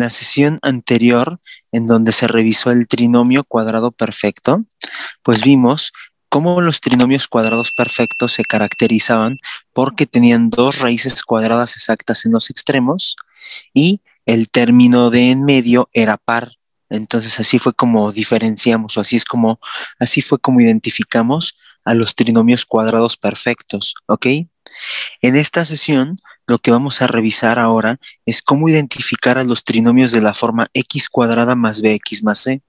la sesión anterior, en donde se revisó el trinomio cuadrado perfecto, pues vimos cómo los trinomios cuadrados perfectos se caracterizaban porque tenían dos raíces cuadradas exactas en los extremos y el término de en medio era par. Entonces así fue como diferenciamos o así es como así fue como identificamos a los trinomios cuadrados perfectos, ¿ok? En esta sesión lo que vamos a revisar ahora es cómo identificar a los trinomios de la forma x cuadrada más bx más c.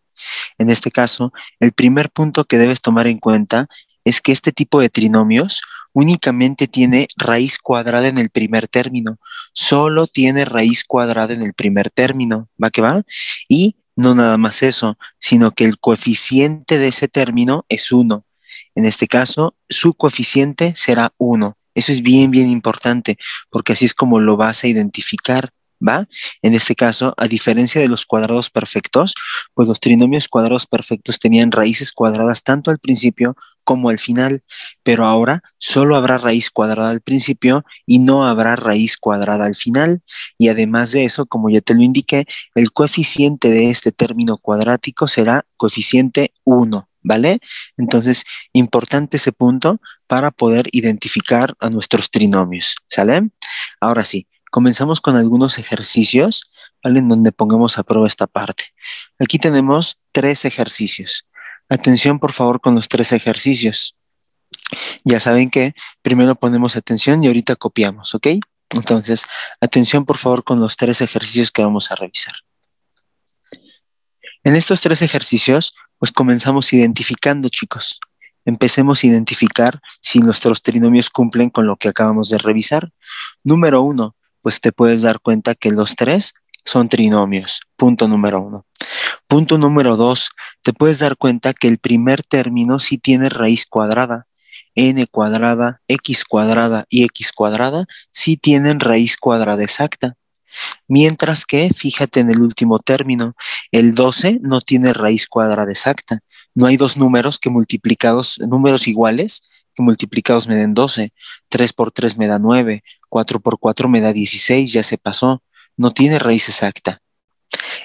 En este caso, el primer punto que debes tomar en cuenta es que este tipo de trinomios únicamente tiene raíz cuadrada en el primer término. Solo tiene raíz cuadrada en el primer término. ¿Va que va? Y no nada más eso, sino que el coeficiente de ese término es 1. En este caso, su coeficiente será 1. Eso es bien, bien importante, porque así es como lo vas a identificar, ¿va? En este caso, a diferencia de los cuadrados perfectos, pues los trinomios cuadrados perfectos tenían raíces cuadradas tanto al principio como al final, pero ahora solo habrá raíz cuadrada al principio y no habrá raíz cuadrada al final. Y además de eso, como ya te lo indiqué, el coeficiente de este término cuadrático será coeficiente 1. ¿vale? Entonces, importante ese punto para poder identificar a nuestros trinomios, ¿sale? Ahora sí, comenzamos con algunos ejercicios, ¿vale? En donde pongamos a prueba esta parte. Aquí tenemos tres ejercicios. Atención, por favor, con los tres ejercicios. Ya saben que primero ponemos atención y ahorita copiamos, ¿ok? Entonces, atención, por favor, con los tres ejercicios que vamos a revisar. En estos tres ejercicios, pues comenzamos identificando, chicos. Empecemos a identificar si nuestros trinomios cumplen con lo que acabamos de revisar. Número uno, pues te puedes dar cuenta que los tres son trinomios. Punto número uno. Punto número dos, te puedes dar cuenta que el primer término sí tiene raíz cuadrada. n cuadrada, x cuadrada y x cuadrada sí tienen raíz cuadrada exacta. Mientras que, fíjate en el último término, el 12 no tiene raíz cuadrada exacta. No hay dos números que multiplicados, números iguales, que multiplicados me den 12. 3 por 3 me da 9, 4 por 4 me da 16, ya se pasó. No tiene raíz exacta.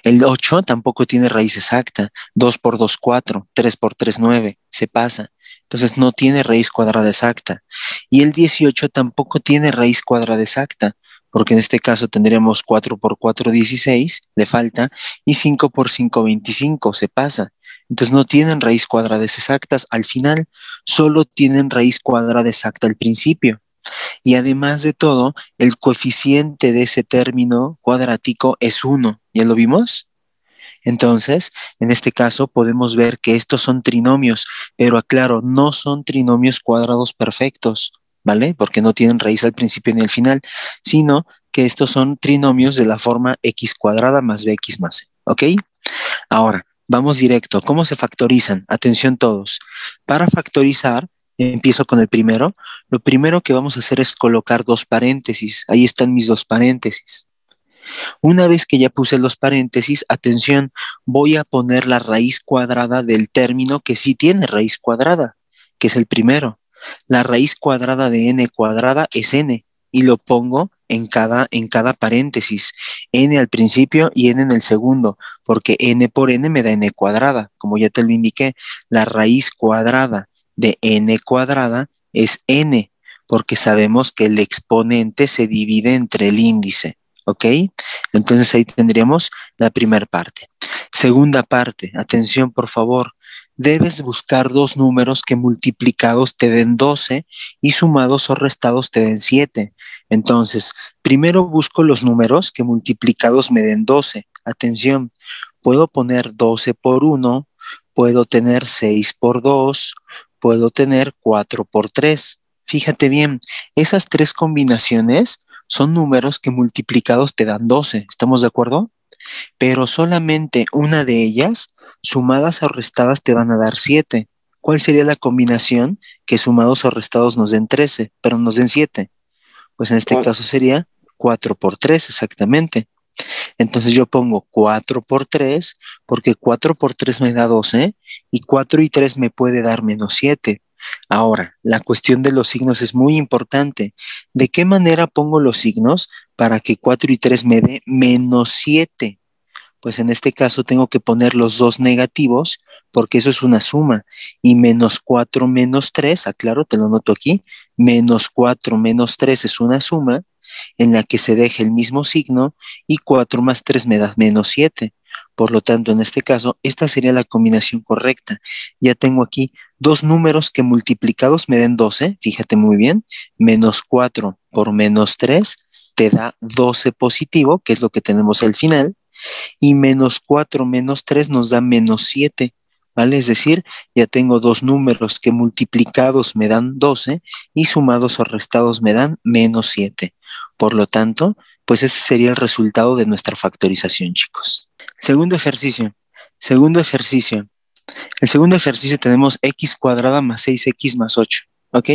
El 8 tampoco tiene raíz exacta. 2 por 2, 4. 3 por 3, 9. Se pasa. Entonces no tiene raíz cuadrada exacta. Y el 18 tampoco tiene raíz cuadrada exacta porque en este caso tendremos 4 por 4, 16 de falta y 5 por 5, 25 se pasa. Entonces no tienen raíz cuadrada exactas al final, solo tienen raíz cuadrada exacta al principio. Y además de todo, el coeficiente de ese término cuadrático es 1. ¿Ya lo vimos? Entonces, en este caso podemos ver que estos son trinomios, pero aclaro, no son trinomios cuadrados perfectos. ¿vale? Porque no tienen raíz al principio ni al final, sino que estos son trinomios de la forma x cuadrada más bx más c, ¿ok? Ahora, vamos directo. ¿Cómo se factorizan? Atención todos. Para factorizar, empiezo con el primero. Lo primero que vamos a hacer es colocar dos paréntesis. Ahí están mis dos paréntesis. Una vez que ya puse los paréntesis, atención, voy a poner la raíz cuadrada del término que sí tiene raíz cuadrada, que es el primero la raíz cuadrada de n cuadrada es n y lo pongo en cada, en cada paréntesis, n al principio y n en el segundo, porque n por n me da n cuadrada, como ya te lo indiqué, la raíz cuadrada de n cuadrada es n, porque sabemos que el exponente se divide entre el índice, ¿ok? Entonces ahí tendríamos la primera parte. Segunda parte, atención por favor, debes buscar dos números que multiplicados te den 12 y sumados o restados te den 7. Entonces, primero busco los números que multiplicados me den 12. Atención, puedo poner 12 por 1, puedo tener 6 por 2, puedo tener 4 por 3. Fíjate bien, esas tres combinaciones son números que multiplicados te dan 12. ¿Estamos de acuerdo? pero solamente una de ellas, sumadas o restadas, te van a dar 7. ¿Cuál sería la combinación que sumados o restados nos den 13, pero nos den 7? Pues en este caso sería 4 por 3, exactamente. Entonces yo pongo 4 por 3, porque 4 por 3 me da 12, y 4 y 3 me puede dar menos 7. Ahora, la cuestión de los signos es muy importante. ¿De qué manera pongo los signos para que 4 y 3 me dé menos 7? Pues en este caso tengo que poner los dos negativos porque eso es una suma. Y menos 4 menos 3, aclaro, te lo noto aquí, menos 4 menos 3 es una suma en la que se deje el mismo signo y 4 más 3 me da menos 7. Por lo tanto, en este caso, esta sería la combinación correcta. Ya tengo aquí dos números que multiplicados me den 12, fíjate muy bien, menos 4 por menos 3 te da 12 positivo, que es lo que tenemos al final, y menos 4 menos 3 nos da menos 7, ¿vale? Es decir, ya tengo dos números que multiplicados me dan 12 y sumados o restados me dan menos 7. Por lo tanto, pues ese sería el resultado de nuestra factorización, chicos. Segundo ejercicio. Segundo ejercicio. El segundo ejercicio tenemos x cuadrada más 6x más 8, ¿ok?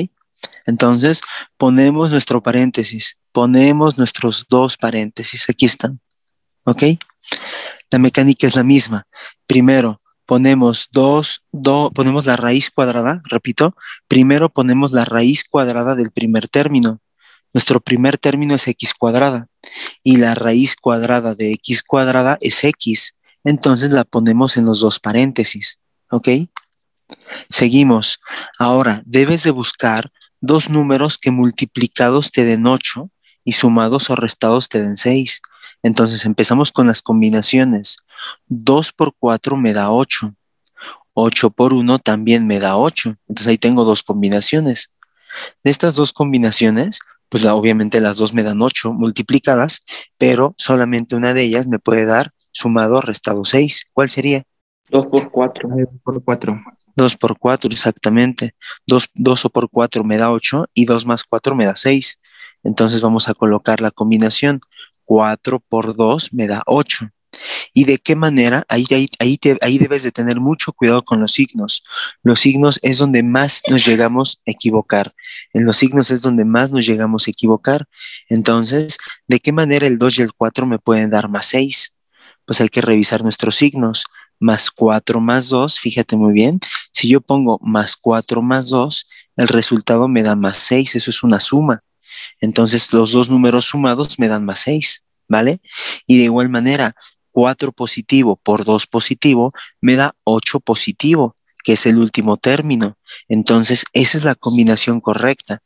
Entonces ponemos nuestro paréntesis, ponemos nuestros dos paréntesis, aquí están, ¿ok? La mecánica es la misma. Primero ponemos ponemos la raíz cuadrada, repito, primero ponemos la raíz cuadrada del primer término. Nuestro primer término es x cuadrada y la raíz cuadrada de x cuadrada es x. Entonces la ponemos en los dos paréntesis. ¿Ok? Seguimos. Ahora, debes de buscar dos números que multiplicados te den 8 y sumados o restados te den 6. Entonces empezamos con las combinaciones. 2 por 4 me da 8. 8 por 1 también me da 8. Entonces ahí tengo dos combinaciones. De estas dos combinaciones, pues obviamente las dos me dan 8 multiplicadas, pero solamente una de ellas me puede dar sumado o restado 6. ¿Cuál sería? 2 por 4. 2 por 4. 2 por exactamente. 2, o por 4 me da 8 y 2 más 4 me da 6. Entonces vamos a colocar la combinación. 4 por 2 me da 8. ¿Y de qué manera? Ahí, ahí, ahí debes de tener mucho cuidado con los signos. Los signos es donde más nos llegamos a equivocar. En los signos es donde más nos llegamos a equivocar. Entonces, ¿de qué manera el 2 y el 4 me pueden dar más 6? Pues hay que revisar nuestros signos más 4 más 2, fíjate muy bien, si yo pongo más 4 más 2, el resultado me da más 6, eso es una suma. Entonces los dos números sumados me dan más 6, ¿vale? Y de igual manera, 4 positivo por 2 positivo me da 8 positivo, que es el último término. Entonces esa es la combinación correcta.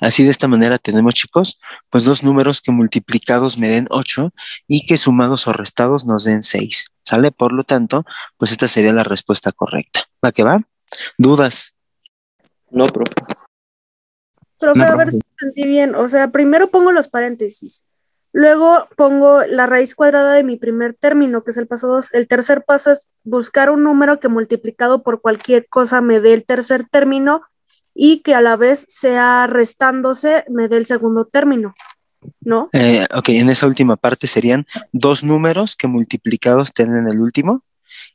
Así de esta manera tenemos, chicos, pues dos números que multiplicados me den 8 y que sumados o restados nos den 6. ¿Sale? Por lo tanto, pues esta sería la respuesta correcta. ¿Va que va? ¿Dudas? No, profe. Profe, a ver si entendí bien. O sea, primero pongo los paréntesis. Luego pongo la raíz cuadrada de mi primer término, que es el paso 2. El tercer paso es buscar un número que multiplicado por cualquier cosa me dé el tercer término y que a la vez sea restándose me dé el segundo término. ¿no? Eh, ok, en esa última parte serían dos números que multiplicados te den el último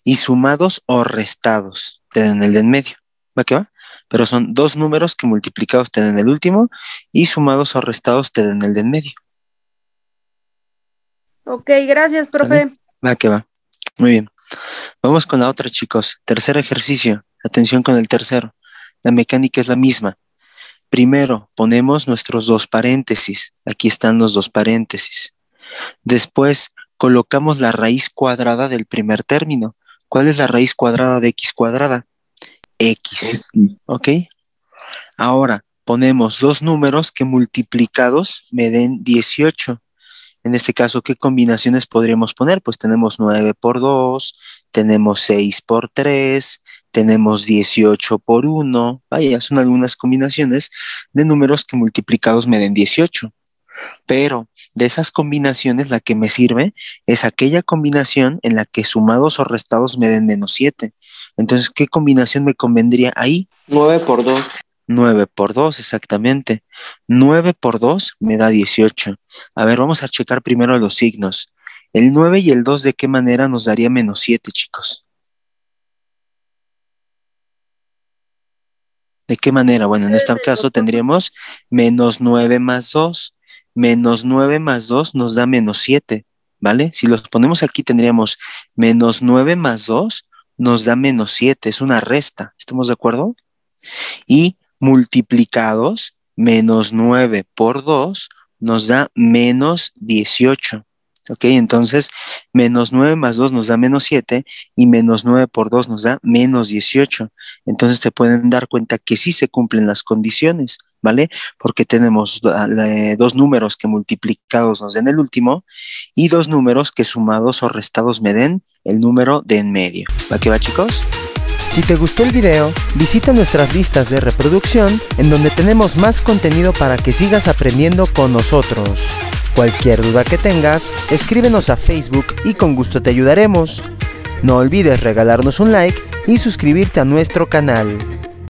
y sumados o restados te den el de en medio. ¿Va que va? Pero son dos números que multiplicados te den el último y sumados o restados te den el de en medio. Ok, gracias, profe. Va que va. Muy bien. Vamos con la otra, chicos. Tercer ejercicio. Atención con el tercero. La mecánica es la misma. Primero ponemos nuestros dos paréntesis. Aquí están los dos paréntesis. Después colocamos la raíz cuadrada del primer término. ¿Cuál es la raíz cuadrada de x cuadrada? X. ¿Ok? Ahora ponemos dos números que multiplicados me den 18. En este caso, ¿qué combinaciones podríamos poner? Pues tenemos 9 por 2, tenemos 6 por 3, tenemos 18 por 1. Vaya, son algunas combinaciones de números que multiplicados me den 18. Pero de esas combinaciones la que me sirve es aquella combinación en la que sumados o restados me den menos 7. Entonces, ¿qué combinación me convendría ahí? 9 por 2. 9 por 2, exactamente. 9 por 2 me da 18. A ver, vamos a checar primero los signos. El 9 y el 2, ¿de qué manera nos daría menos 7, chicos? ¿De qué manera? Bueno, en este caso tendríamos menos 9 más 2. Menos 9 más 2 nos da menos 7, ¿vale? Si los ponemos aquí tendríamos menos 9 más 2 nos da menos 7, es una resta, ¿estamos de acuerdo? Y multiplicados menos 9 por 2 nos da menos 18. ¿Ok? Entonces, menos 9 más 2 nos da menos 7 y menos 9 por 2 nos da menos 18. Entonces, se pueden dar cuenta que sí se cumplen las condiciones, ¿vale? Porque tenemos ah, eh, dos números que multiplicados nos den el último y dos números que sumados o restados me den el número de en medio. ¿Va qué va, chicos? Si te gustó el video, visita nuestras listas de reproducción en donde tenemos más contenido para que sigas aprendiendo con nosotros. Cualquier duda que tengas, escríbenos a Facebook y con gusto te ayudaremos. No olvides regalarnos un like y suscribirte a nuestro canal.